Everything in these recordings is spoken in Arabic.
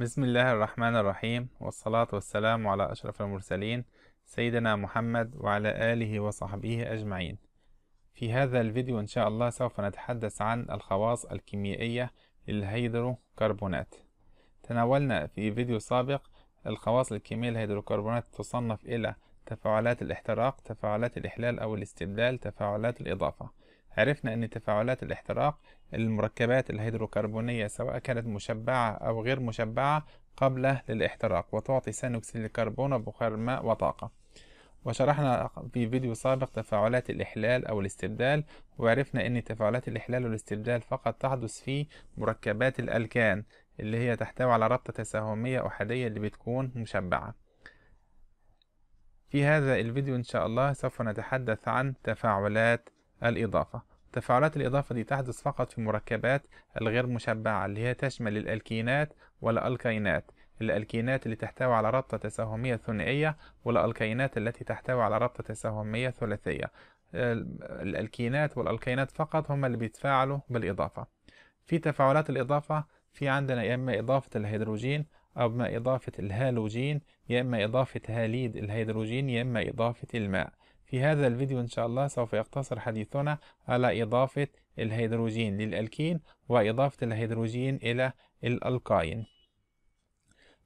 بسم الله الرحمن الرحيم والصلاة والسلام على أشرف المرسلين سيدنا محمد وعلى آله وصحبه أجمعين في هذا الفيديو إن شاء الله سوف نتحدث عن الخواص الكيميائية للهيدروكربونات تناولنا في فيديو سابق الخواص الكيميائية للهيدروكربونات تصنف إلى تفاعلات الاحتراق تفاعلات الإحلال أو الاستبدال تفاعلات الإضافة عرفنا أن تفاعلات الاحتراق المركبات الهيدروكربونية سواء كانت مشبعة أو غير مشبعة قبل للاحتراق وتعطي ثاني أكسيد الكربون وبخار الماء وطاقة وشرحنا في فيديو سابق تفاعلات الإحلال أو الاستبدال وعرفنا أن تفاعلات الإحلال والاستبدال فقط تحدث في مركبات الألكان اللي هي تحتوي على ربطة تساهمية أحادية اللي بتكون مشبعة في هذا الفيديو إن شاء الله سوف نتحدث عن تفاعلات الإضافة تفاعلات الإضافة دي تحدث فقط في مركبات الغير مشبعة اللي هي تشمل الألكينات والألكينات الألكينات اللي تحتوي على رابطة تساهمية ثنائية والألكينات التي تحتوي على رابطة تساهمية ثلاثية الألكينات والألكينات فقط هما اللي بيتفاعلوا بالإضافة في تفاعلات الإضافة في عندنا يا إما إضافة الهيدروجين أو إما إضافة الهالوجين يا إما إضافة هاليد الهيدروجين يا إما إضافة الماء في هذا الفيديو إن شاء الله سوف يقتصر حديثنا على إضافة الهيدروجين للألكين وإضافة الهيدروجين إلى الألكاين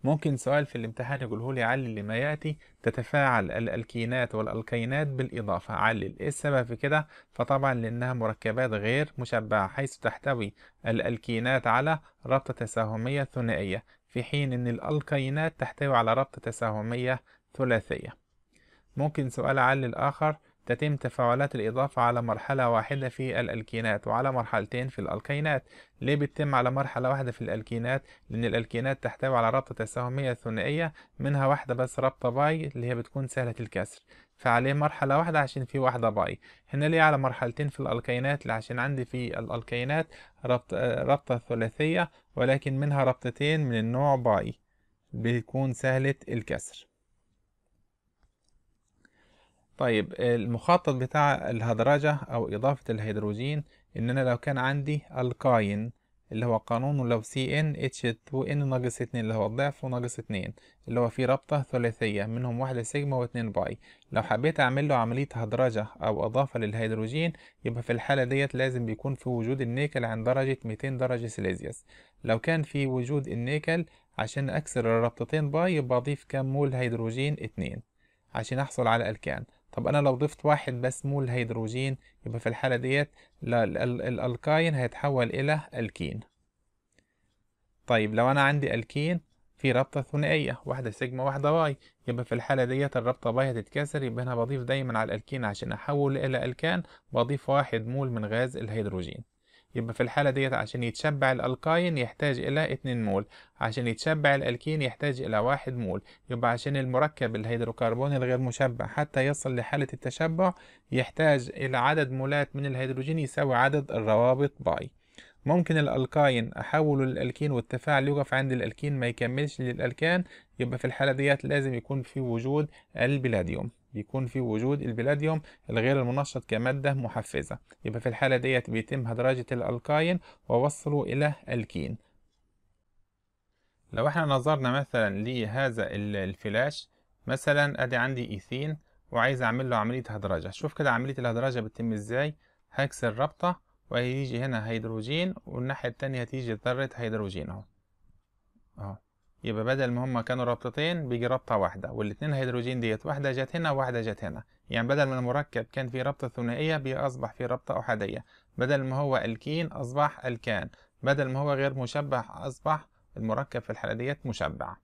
ممكن سؤال في الامتحان يقوله لي علل لما يأتي تتفاعل الألكينات والألكينات بالإضافة علل إيه السبب في كده فطبعا لأنها مركبات غير مشبعة حيث تحتوي الألكينات على ربطة تساهمية ثنائية في حين أن الألكينات تحتوي على ربطة تساهمية ثلاثية ممكن سؤال عن الآخر تتم تفاعلات الإضافة على مرحلة واحدة في الألكينات وعلى مرحلتين في الألكينات ليه بتتم على مرحلة واحدة في الألكينات لأن الألكينات تحتوي على رابطة تساهمية ثنائية منها واحدة بس رابطة باي اللي هي بتكون سهلة الكسر فعليه مرحلة واحدة عشان في واحدة باي هنا ليه على مرحلتين في الألكينات عشان عندي في الألكينات ربط رابطة ثلاثية ولكن منها رابطتين من النوع باي بيكون سهلة الكسر طيب المخطط بتاع الهدرجة أو إضافة الهيدروجين إن أنا لو كان عندي الكاين اللي هو قانون لو سي ان اتش 2 ان ناقص 2 اللي هو الضعف وناقص 2 اللي هو فيه رابطة ثلاثية منهم واحدة سيجما واتنين باي لو حبيت اعمل له عملية هدرجة او اضافة للهيدروجين يبقى في الحالة ديت لازم بيكون في وجود النيكل عند درجة 200 درجة سيليزيوس لو كان في وجود النيكل عشان اكسر الرابطتين باي يبقى اضيف كم مول هيدروجين 2 عشان احصل على الكان طب انا لو ضفت واحد بس مول هيدروجين يبقى في الحالة ديت الالكاين هيتحول الى الكين طيب لو انا عندي الكين في رابطة ثنائية واحدة سيجما واحدة واي يبقى في الحالة ديت الرابطة باي هتتكسر يبقى انا بضيف دايما على الالكين عشان احول الى الكان بضيف واحد مول من غاز الهيدروجين يبقى في الحالة ديت عشان يتشبع الألكاين يحتاج إلى اتنين مول عشان يتشبع الألكين يحتاج إلى واحد مول يبقى عشان المركب الهيدروكربوني الغير مشبع حتى يصل لحالة التشبع يحتاج إلى عدد مولات من الهيدروجين يساوي عدد الروابط باي ممكن الالكاين احوله للالكين والتفاعل يقف عند الالكين ما يكملش للالكان يبقى في الحاله ديت لازم يكون في وجود البلاديوم بيكون في وجود البلاديوم الغير المنشط كماده محفزه يبقى في الحاله ديت بيتم هدرجه الالكاين ووصله الى الكين لو احنا نظرنا مثلا لهذا الفلاش مثلا ادي عندي ايثين وعايز اعمل له عمليه هدرجه شوف كده عمليه الهدرجه بتتم ازاي هكسر رابطه وهيجي هنا هيدروجين والناحية التانية هتيجي ذرة هيدروجين اهو اهو يبقى بدل ما هما كانوا رابطتين بيجي رابطة واحدة والاتنين هيدروجين ديت واحدة جت هنا وواحدة جت هنا يعني بدل ما المركب كان فيه رابطة ثنائية بيصبح فيه رابطة أحادية بدل ما هو الكين أصبح الكان بدل ما هو غير مشبع أصبح المركب في الحالة ديت مشبع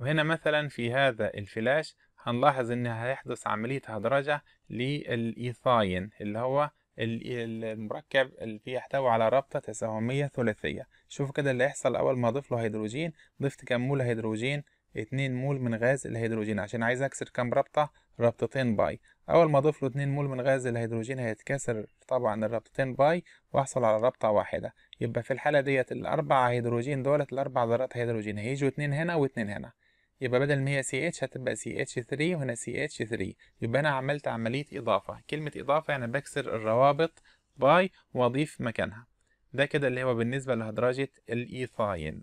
وهنا مثلا في هذا الفلاش هنلاحظ ان هيحدث عملية هدرجة للإيثاين اللي هو المركب اللي بيحتوي على رابطة تساهمية ثلاثية شوفوا كده اللي هيحصل أول ما أضيف له هيدروجين ضفت كام مول هيدروجين اتنين مول من غاز الهيدروجين عشان عايز أكسر كام رابطة رابطتين باي أول ما أضيف له اتنين مول من غاز الهيدروجين هيتكسر طبعا الرابطتين باي وأحصل على رابطة واحدة يبقى في الحالة ديت الأربع هيدروجين دولت الأربع ذرات هيدروجين هيجوا اتنين هنا واتنين هنا يبقى بدل ما هي سي اتش هتبقى سي اتش 3 وهنا سي اتش 3 يبقى انا عملت عمليه اضافه كلمه اضافه يعني بكسر الروابط باي واضيف مكانها ده كده اللي هو بالنسبه لهدرجه الايثاين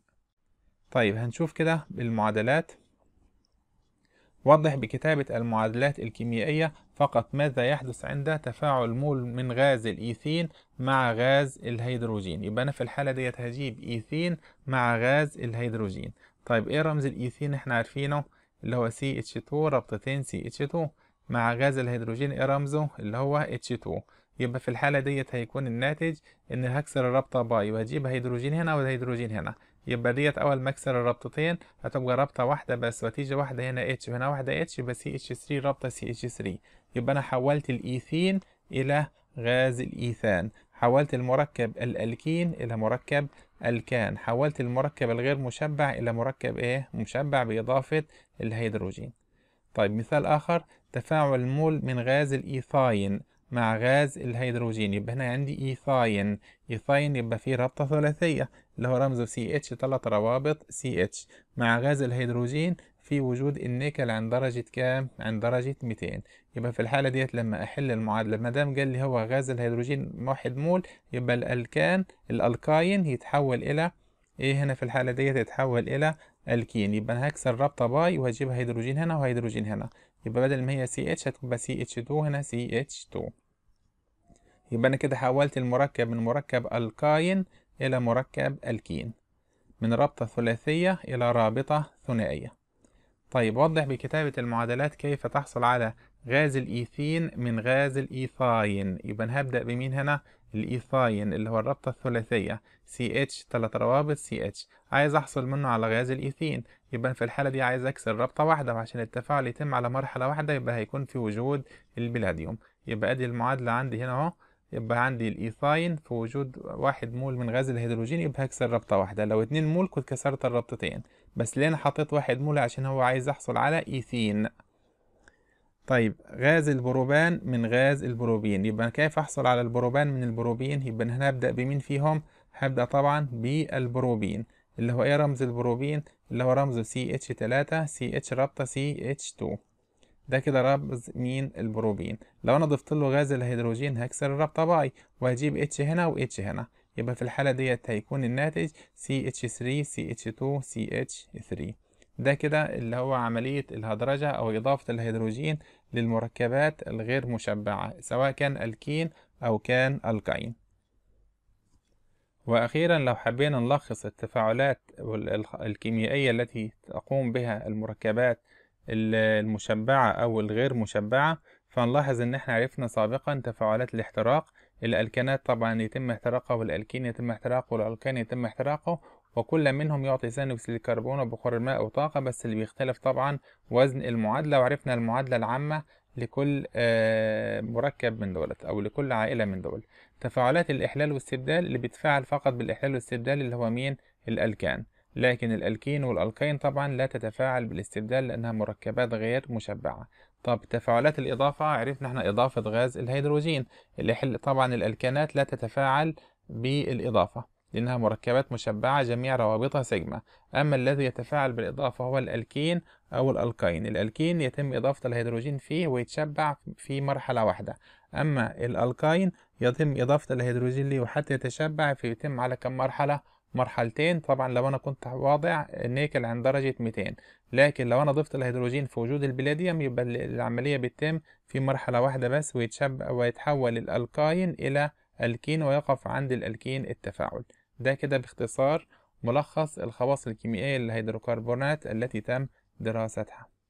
طيب هنشوف كده بالمعادلات وضح بكتابة المعادلات الكيميائية فقط ماذا يحدث عند تفاعل مول من غاز الإيثين مع غاز الهيدروجين يبقى أنا في الحالة ديت هجيب إيثين مع غاز الهيدروجين طيب إيه رمز الإيثين إحنا عارفينه اللي هو CH2 ربطتين CH2 مع غاز الهيدروجين إيه رمزه اللي هو H2 يبقى في الحالة ديت هيكون الناتج إن هكسر الرابطة باي وهجيب هيدروجين هنا وهيدروجين هنا يبقى ديت اول مكسر اكسر الرابطتين هتبقى رابطه واحده بس وتيجي واحده هنا اتش وهنا واحده اتش يبقى سي اتش 3 رابطه سي اتش 3 يبقى انا حولت الايثين الى غاز الايثان حولت المركب الالكين الى مركب الكان حولت المركب الغير مشبع الى مركب ايه مشبع باضافه الهيدروجين طيب مثال اخر تفاعل مول من غاز الايثاين مع غاز الهيدروجين يبقى هنا عندي ايثاين ايثاين يبقى فيه رابطة ثلاثية اللي هو رمزه سي اتش ثلاث روابط سي اتش مع غاز الهيدروجين في وجود النيكل عند درجة كام؟ عند درجة 200 يبقى في الحالة ديت لما أحل المعادلة ما دام قال لي هو غاز الهيدروجين واحد مول يبقى الألكان الألكاين يتحول إلى إيه هنا في الحالة ديت يتحول إلى ألكين يبقى أنا هكسر رابطة باي وهجيب هيدروجين هنا وهيدروجين هنا يبقى بدل ما هي سي اتش هتبقى سي اتش 2 هنا سي اتش 2 يبقى أنا كده حولت المركب من مركب الكاين إلى مركب الكين من رابطة ثلاثية إلى رابطة ثنائية طيب وضح بكتابة المعادلات كيف تحصل على غاز الإيثين من غاز الإيثاين يبقى أنا هبدأ بمين هنا الإيثاين اللي هو الرابطة الثلاثية CH تلات روابط CH عايز أحصل منه على غاز الإيثين يبقى في الحالة دي عايز أكسر رابطة واحدة وعشان التفاعل يتم على مرحلة واحدة يبقى هيكون في وجود البلاديوم يبقى أدي المعادلة عندي هنا أهو يبقى عندي الايثاين e في وجود واحد مول من غاز الهيدروجين يبقى هكسر رابطة واحدة لو اتنين مول كنت كسرت الرابطتين بس ليه انا حطيت واحد مول عشان هو عايز يحصل على ايثين e طيب غاز البروبان من غاز البروبين يبقى كيف احصل على البروبان من البروبين يبقى انا هبدأ بمين فيهم هبدأ طبعا بالبروبين اللي هو ايه رمز البروبين اللي هو رمزه CH3 CH رابطة CH2 ده كده رمز مين البروبين لو انا ضفت له غاز الهيدروجين هكسر الرابطه باي وهجيب اتش هنا واتش هنا يبقى في الحاله ديت هيكون الناتج CH3 CH2 CH3 ده كده اللي هو عملية الهدرجة أو إضافة الهيدروجين للمركبات الغير مشبعة سواء كان الكين أو كان الكاين وأخيرا لو حبينا نلخص التفاعلات الكيميائية التي تقوم بها المركبات المشبعة أو الغير مشبعة فنلاحظ إن إحنا عرفنا سابقا تفاعلات الاحتراق الألكانات طبعا يتم احتراقها والألكين يتم احتراقه والألكان يتم احتراقه وكل منهم يعطي ثاني أكسيد الكربون وبخار الماء وطاقة بس اللي بيختلف طبعا وزن المعادلة وعرفنا المعادلة العامة لكل آه، مركب من دولت أو لكل عائلة من دول تفاعلات الإحلال والاستبدال اللي بيتفاعل فقط بالإحلال والاستبدال اللي هو مين الألكان لكن الألكين والألقين طبعا لا تتفاعل بالاستبدال لأنها مركبات غير مشبعة طب تفاعلات الإضافة عرفنا احنا إضافة غاز الهيدروجين اللي حل طبعا الألكانات لا تتفاعل بالإضافة لأنها مركبات مشبعة جميع روابطها سيجما أما الذي يتفاعل بالإضافة هو الألكين أو الألقين الألكين يتم إضافة الهيدروجين فيه ويتشبع في مرحلة واحدة أما الألقين يتم إضافة الهيدروجين ليه وحتى يتشبع فيتم على كم مرحلة مرحلتين طبعا لو انا كنت واضع النيكل عند درجة 200 لكن لو انا ضفت الهيدروجين في وجود البلاديوم يبقى العملية بتتم في مرحلة واحدة بس ويتشب ويتحول الالكاين الى الكين ويقف عند الالكين التفاعل ده كده باختصار ملخص الخواص الكيميائية للهيدروكربونات التي تم دراستها